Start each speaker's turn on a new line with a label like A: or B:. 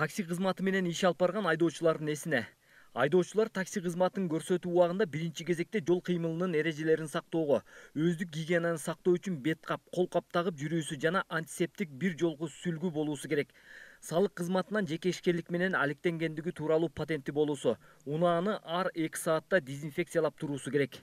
A: такси қызматы менен иш алып барган айдоочулардын эсине айдоочулар такси кызматын көрсөтүү убагында биринчи кезекте жол кыймылынын эрежелерин сактоого өздүк гигиенаны сактоо үчүн бет кап кол кап тагып жүрүүсү жана антисептик бир жолғы сүлгү болуусу керек салык кызматынан жеке ишкерлик менен алектенгендиги тууралуу патенти болуусу унааны ар эки саатта дезинфекциялап туруусу керек